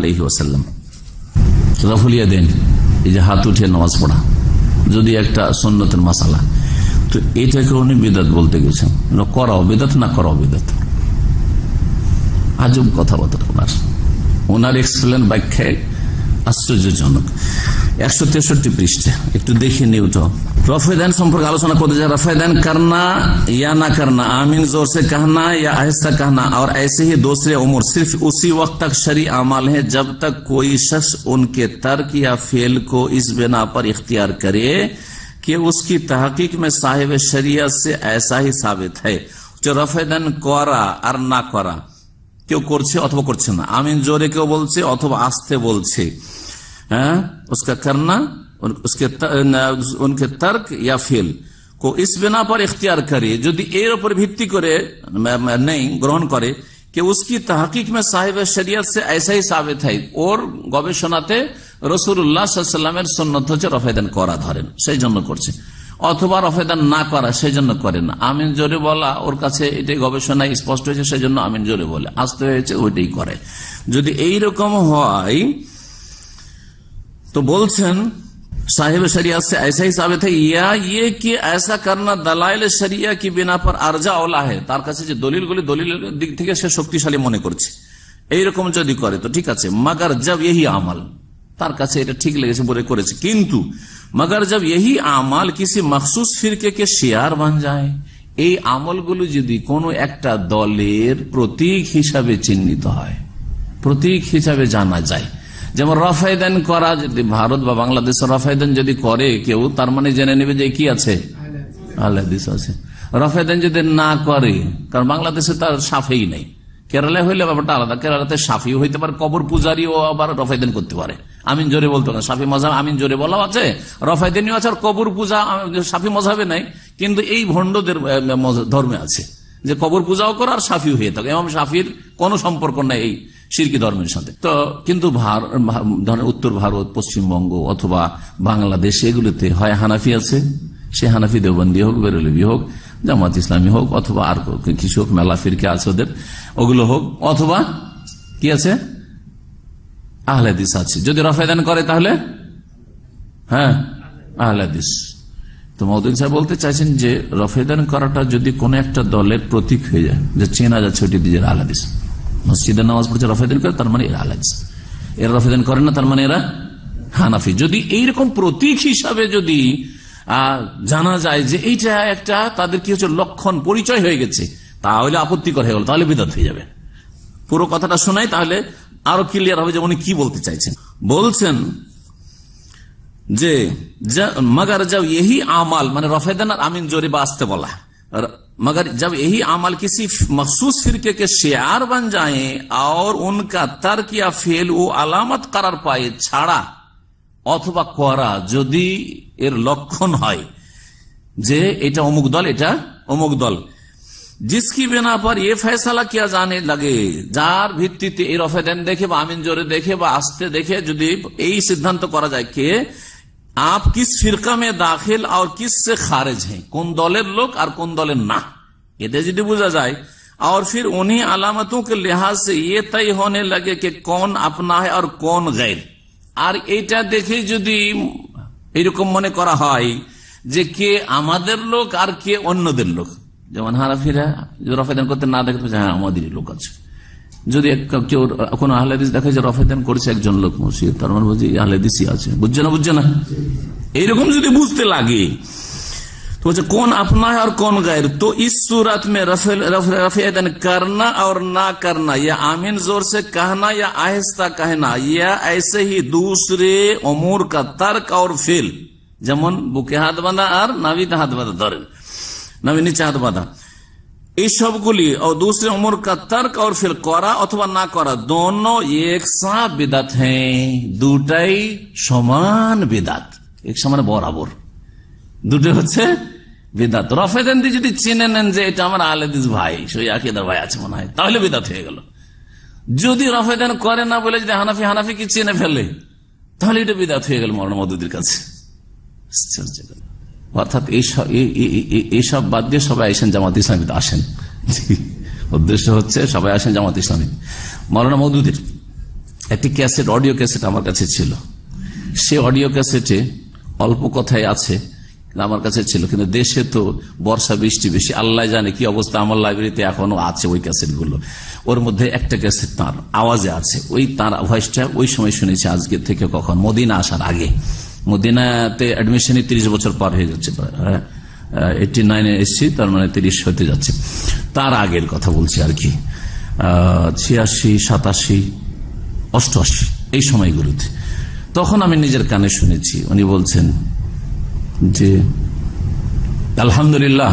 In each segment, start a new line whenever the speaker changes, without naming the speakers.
আলহি ওসাল্লাম রাফুলিয়া দেন এই যে হাত উঠে নামাজ পড়া যদি একটা সন্ন্যতের মশালা তো এটাকে উনি বেদাত বলতে গেছেন মানে করাও বেদাত না করাও বেদাত আজব কথাবার্তা ওনার ওনার এক্সপ্লেন ব্যাখ্যায় আশ্চর্যজনক একশো তেষট্টি পৃষ্ঠা একটু দেখে নিউ তো রফেদান সম্পর্কে আলোচনা করতে চাই রফেদান কারনা ইয়া না কারনা আমিন জোর সে কাহনা ইয়া আহিস্তা কাহনা আর ऐसे ही दूसरे उम्र सिर्फ उसी वक्त तक शरी अमाल है जब तक कोई शख्स उनके तर्क या फेल को इस बिना पर इख्तियार करे कि उसकी तहकीक में साहिब शरिया से ऐसा ही साबित है যে রফেদান করা আর না করা কেউ করছে অথবা করছে না আমিন জোরে কেউ বলছে অথবা আসতে বলছে उसका करना उसके उनके तर्क या फेल को इस बिना पर যদি এর উপর ভিত্তি করে নেই গ্রহণ করে कि उसकी तहकीक में साहिब शरीयत से ऐसा ही साबित है और গবেষণাতে রসুল্লাহামের সন্ন্যত হচ্ছে রফেদান করা ধরেন সেই জন্য করছে অথবা রফেদান না করা সেই জন্য করেন আমিন জোরে বলা ওর কাছে এটাই গবেষণায় স্পষ্ট হয়েছে সেই জন্য আমিন জোরে বলে আসতে হয়েছে ওইটাই করে যদি এইরকম হয় তো বলছেন সাহেব शरिया से হিসাবে हिसाब थे या ये এসা করনা करना দালাইল শরিয়া কি বিনা পর আরজা ওলা হে তার কাছে যে দলিলগুলি দলিলের দিক থেকে সে শক্তিশালী মনে করছে এইরকম যদি করে তো ঠিক আছে মাগার জব এই আমাল তার কাছে এটা ঠিক লেগেছে বলে করেছে কিন্তু মাগার জব এই আমাল কিসি মখসুস ফিরকে কে শেয়ার বান যায় এই আমলগুলো যদি কোনো একটা দলের প্রতীক হিসাবে চিহ্নিত হয় প্রতীক হিসাবে জানা যায় যেমন রফায়দান করা যদি ভারত বা বাংলাদেশ রফায়দান যদি করে কেউ তার মানে জেনে নেবে যে কি আছে আল্লাহ আছে রফায়দান যদি না করে কারণ বাংলাদেশে তার সাফেই নেই কেরালায় হইলে ব্যাপারটা আলাদা কেরালাতে সাফিও হইতে পারে কবর পূজারিও আবার রফায়দান করতে পারে আমিন জোরে বলতো না সাফি মজাহ আমিন জোরে বলাও আছে রফায়দানিও আছে আর কবর পূজা সাফি মজাবে নাই কিন্তু এই ভণ্ডদের ধর্মে আছে যে কবর পূজাও করে আর সাফিও হয়ে থাকে এবং সাফির কোনো সম্পর্ক নাই এই সিরকি ধর্মের সাথে তো কিন্তু ধরেন উত্তর ভারত পশ্চিমবঙ্গ অথবা বাংলাদেশ এগুলোতে হয় হানাফি আছে সে হানাফি দেওবন্দি হোক বেরলিবি হোক জামাত ইসলামী হোক অথবা আর কিছু হোক মেলা ফিরকে আছে ওদের ওগুলো হোক অথবা কি আছে আহলাদিস আছে যদি রফায়দান করে তাহলে হ্যাঁ আহলাদিস তো মৌদিন সাহেব বলতে চাইছেন যে রফেদান করাটা যদি কোনো একটা দলের প্রতীক হয়ে যায় যে চেনা যাচ্ছে ওটি নিজের আহলাদিস মসজিদের নামাজ পড়ছে রফেদিন করে তার মানে এরা আলাদা এরা রফেদিন করে না তার মানে এরা হানাফি যদি এইরকম প্রতীক হিসাবে যদি জানা যায় যে এইটা একটা তাদের কি হচ্ছে লক্ষণ পরিচয় হয়ে গেছে তাহলে আপত্তিকর হয়ে গেল তাহলে বিদাত হয়ে যাবে পুরো কথাটা শোনাই তাহলে আরো ক্লিয়ার হবে যে উনি কি বলতে চাইছেন বলছেন যে মাগার যাও এহি আমাল মানে রফেদান আর আমিন জোরে বা আসতে বলা মগর जब यही अमल किसी मखसूस फिरके के शेयर बन जाए ফেল ও আলামত या পায়ে ছাড়া অথবা করা যদি এর লক্ষণ হয় যে এটা অমুক দল এটা অমুক দল जिसकी बिना पर यह फैसला किया जाने लगे যার ভিত্তিতে এর রফেদেন দেখে বা আমিন জোরে দেখে বা আসতে দেখে যদি এই সিদ্ধান্ত করা যায় কে आप किस फिरका में दाखिल और किस से खारिज हैं कौन दौलर लोग और कौन दौलर ना ये जदि बुझा जाए और फिर उन्हीं अलामतों के लिहाज से ये तय होने लगे कि कौन अपना है और कौन गैर আর এটা দেখে যদি এরকম মনে করা হয় যে কে আমাদের লোক আর কে অন্যদের লোক যেমন হারাফিরা রফেদান করতে না দেখতে হ্যাঁ আমাদেরই লোক আছে যদি কেউ কোন আহলেদিস দেখা যে রফেদান করছে একজন লোক মসজিদ তার মানে বুঝি আহলাদিসই আছে বুঝছে না বুঝছে না এইরকম যদি বুঝতে লাগে তো বলছে কোন আপনা আর কোন গায়ের তো ইস সুরাত করনা আর না করনা আমিন জোর সে কহনা কহনা ইয়া কা তর্ক ফেল যেমন বুকে হাত বাঁধা আর নাভিতে হাত বাঁধা ধরেন নাভি হাত বাঁধা এই সবগুলি দূসরে অমর কাত্তার কাউর ফেল করা অথবা না করা দোনো একসা বেদাত হ্যাঁ দুটাই সমান বেদাত এক সমান বরাবর দুটো হচ্ছে বেদাত রফেদান্তি যদি চেনে নেন যে এটা আমার আলেদিস ভাই সই আকিদার ভাই আছে মনে হয় তাহলে বেদাত হয়ে গেল যদি রফেদান করে না বলে যদি হানাফি হানাফি কি চেনে ফেলে তাহলে এটা বিদাত হয়ে গেল মরণ মদুদির কাছে অর্থাৎ এইসব বাদ দিয়ে সবাই আসেন জামাত ইসলামীতে আসেন উদ্দেশ্য হচ্ছে সবাই আসেন জামাত ইসলামী মৌলানা মৌদুদের একটি ক্যাসেট অডিও ক্যাসেট আমার কাছে ছিল সে অডিও ক্যাসেটে অল্প কথায় আছে আমার কাছে ছিল কিন্তু দেশে তো বর্ষা বৃষ্টি বেশি আল্লাহ জানে কি অবস্থা আমার লাইব্রেরিতে এখনো আছে ওই ক্যাসেটগুলো ওর মধ্যে একটা ক্যাসেট তাঁর আওয়াজে আছে ওই তাঁর ভয়েসটা ওই সময় শুনেছি আজকে থেকে কখন মদিনা আসার আগে মদিনাতে অ্যাডমিশনে তিরিশ বছর পার হয়ে যাচ্ছে এইটি নাইনে এসছি তার মানে তিরিশ হতে যাচ্ছে তার আগের কথা বলছি আর কি ছিয়াশি সাতাশি অষ্টআশি এই সময়গুলোতে তখন আমি নিজের কানে শুনেছি উনি বলছেন যে আলহামদুলিল্লাহ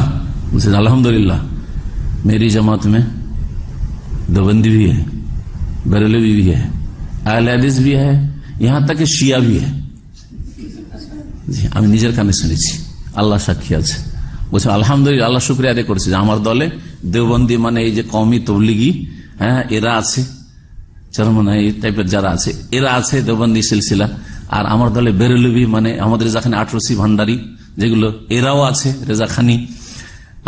বলছেন আলহামদুলিল্লাহ মেরি জামাত মে দবন্দি ভি है बरेली भी है अहल हदीस भी তাকে শিয়া ভি शिया আমি নিজের কানে শুনেছি আল্লাহ সাক্ষী আছে বলছেন আলহামদুলিল্লাহ আল্লাহ শুক্রিয়া আদায় করেছে যে আমার দলে দেওবন্দি মানে এই যে কমি তবলিগি হ্যাঁ এরা আছে চরমনা মানে এই টাইপের যারা আছে এরা আছে দেওবন্দি সিলসিলা আর আমার দলে বেরেলুবি মানে আমাদের যেখানে আটরসি ভান্ডারি যেগুলো এরাও আছে রেজা খানি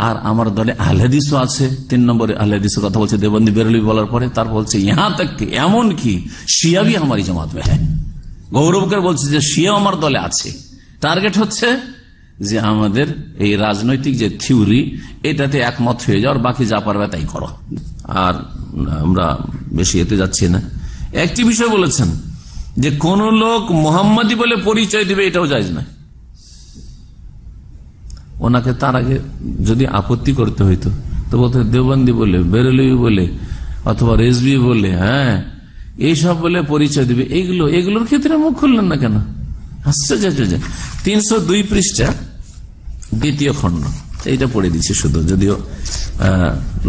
আর আমার দলে আহলেদিসও আছে তিন নম্বরে আহলেদিসের কথা বলছে দেবন্দি বেরলি বলার পরে তার বলছে ইহা তাক এমন কি শিয়াবি ভি আমার জামাত হ্যাঁ গৌরবকে বলছে যে শিয়া আমার দলে আছে টার্গেট হচ্ছে যে আমাদের এই রাজনৈতিক যে থিওরি এটাতে একমত হয়ে যাওয়ার বাকি যা পারবে তাই করো আর আমরা বেশি এতে যাচ্ছি না একটি বিষয় বলেছেন যে কোন লোক মোহাম্মদি বলে পরিচয় দিবে এটাও যায় না ওনাকে তার আগে যদি আপত্তি করতে হইতো তো বলতে দেবন্দি বলে বেরলি বলে অথবা রেসবি বলে হ্যাঁ এইসব বলে পরিচয় দিবে এগুলো এগুলোর ক্ষেত্রে মুখ খুললেন না কেন আশ্চর্য তিনশো দুই পৃষ্ঠা দ্বিতীয় খণ্ড এইটা পড়ে দিচ্ছি শুধু যদিও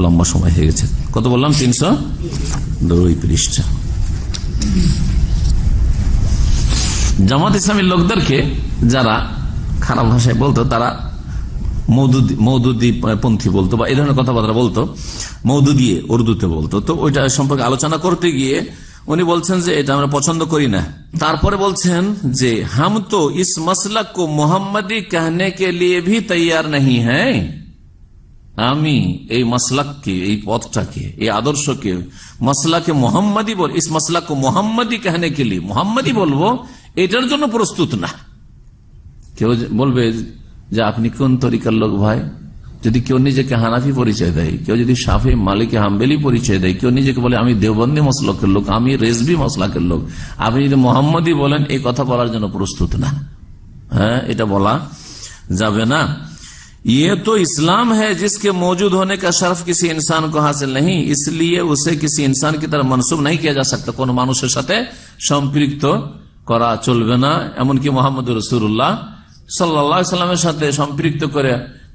লম্বা সময় হয়ে গেছে কত বললাম তিনশো দুই পৃষ্ঠা জামাত ইসলামের লোকদেরকে যারা খারাপ ভাষায় বলতো তারা মৌদুদি পন্থী বলতো বা এই ধরনের কথাবার্তা বলতো মৌদুদিয়ে উর্দুতে বলতো তো ওইটা সম্পর্কে আলোচনা করতে গিয়ে উনি বলছেন যে এটা আমরা পছন্দ করি না তারপরে বলছেন যে হাম তো ইস মসলা কো মোহাম্মদি কহনে কে লিয়ে ভি তৈয়ার নাই হ্যাঁ আমি এই মসলাককে এই পথটাকে এই আদর্শকে মসলাকে মোহাম্মদি বল ইস কো মোহাম্মদি কেহনে কে লিয়ে মোহাম্মদি বলবো এটার জন্য প্রস্তুত না কেউ বলবে যে আপনি কোন তরিকার লোক ভাই যদি কেউ নিজেকে হানাফি পরিচয় দেয় কেউ যদি সাফি মালিক হাম্বেলি পরিচয় দেয় কেউ নিজেকে বলে আমি দেওবন্দি মশলাকের লোক আমি রেজবি মশলাকের লোক আপনি যদি মোহাম্মদই বলেন এই কথা বলার জন্য প্রস্তুত না হ্যাঁ এটা বলা যাবে না ये तो इस्लाम है जिसके मौजूद होने का शर्फ किसी इंसान को हासिल नहीं इसलिए उसे किसी इंसान की तरफ मनसूब नहीं किया जा सकता কোন মানুষের সাথে সম্পৃক্ত করা চলবে না এমনকি মোহাম্মদ রসুল্লাহ সাল্লা সাল্লামের সাথে সম্পৃক্ত করে